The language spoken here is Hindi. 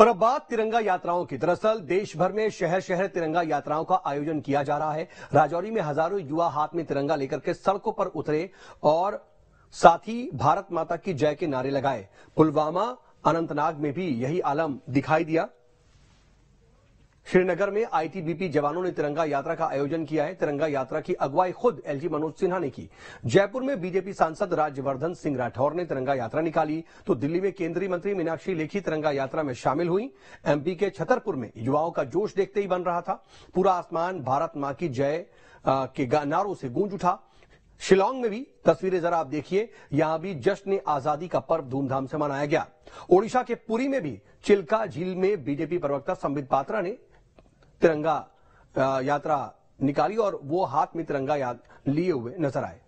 और अब बात तिरंगा यात्राओं की दरअसल देश भर में शहर शहर तिरंगा यात्राओं का आयोजन किया जा रहा है राजौरी में हजारों युवा हाथ में तिरंगा लेकर के सड़कों पर उतरे और साथ ही भारत माता की जय के नारे लगाए पुलवामा अनंतनाग में भी यही आलम दिखाई दिया श्रीनगर में आईटीबीपी जवानों ने तिरंगा यात्रा का आयोजन किया है तिरंगा यात्रा की अगुवाई खुद एलजी मनोज सिन्हा ने की जयपुर में बीजेपी सांसद राज्यवर्धन सिंह राठौर ने तिरंगा यात्रा निकाली तो दिल्ली में केंद्रीय मंत्री मीनाक्षी लेखी तिरंगा यात्रा में शामिल हुई एमपी के छतरपुर में युवाओं का जोश देखते ही बन रहा था पूरा आसमान भारत मां की जय के नारों से गूंज उठा शिलोंग में भी तस्वीरें जरा आप देखिए यहां भी जश्न आजादी का पर्व धूमधाम से मनाया गया ओडिशा के पुरी में भी चिल्का झील में बीजेपी प्रवक्ता संबित पात्रा ने तिरंगा यात्रा निकाली और वो हाथ में तिरंगा लिए हुए नजर आए